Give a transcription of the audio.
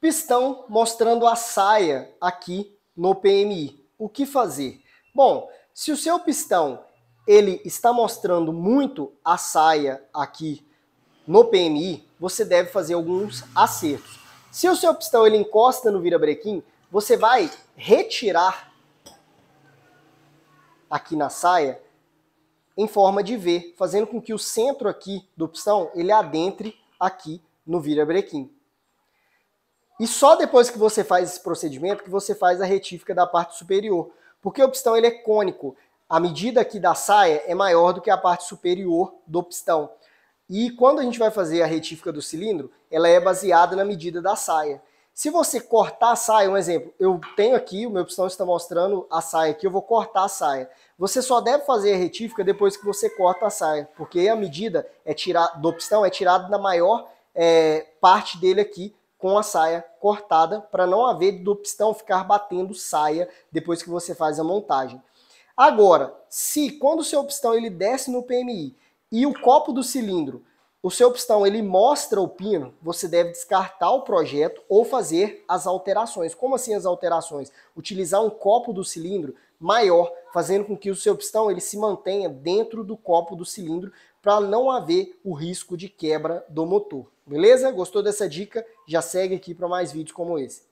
Pistão mostrando a saia aqui no PMI. O que fazer? Bom, se o seu pistão ele está mostrando muito a saia aqui no PMI, você deve fazer alguns acertos. Se o seu pistão ele encosta no virabrequim, você vai retirar aqui na saia em forma de V, fazendo com que o centro aqui do pistão ele adentre aqui no virabrequim. E só depois que você faz esse procedimento que você faz a retífica da parte superior. Porque o pistão ele é cônico. A medida aqui da saia é maior do que a parte superior do pistão. E quando a gente vai fazer a retífica do cilindro, ela é baseada na medida da saia. Se você cortar a saia, um exemplo, eu tenho aqui, o meu pistão está mostrando a saia aqui, eu vou cortar a saia. Você só deve fazer a retífica depois que você corta a saia, porque a medida é tirar, do pistão é tirada da maior é, parte dele aqui com a saia cortada para não haver do pistão ficar batendo saia depois que você faz a montagem. Agora, se quando o seu pistão ele desce no PMI e o copo do cilindro, o seu pistão ele mostra o pino, você deve descartar o projeto ou fazer as alterações. Como assim as alterações? Utilizar um copo do cilindro maior fazendo com que o seu pistão ele se mantenha dentro do copo do cilindro para não haver o risco de quebra do motor. Beleza? Gostou dessa dica? Já segue aqui para mais vídeos como esse.